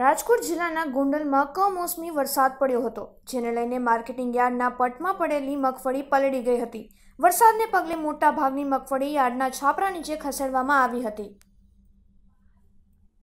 રાજકોટ જિલ્લાના ગોંડલમાં કમોસમી વરસાદ પડ્યો હતો જેને લઈને માર્કેટિંગ યાર્ડના પટમાં પડેલી મગફળી પલળી ગઈ હતી વરસાદને પગલે મોટા ભાગની મગફળી યાર્ડના છાપરા નીચે ખસેડવામાં આવી હતી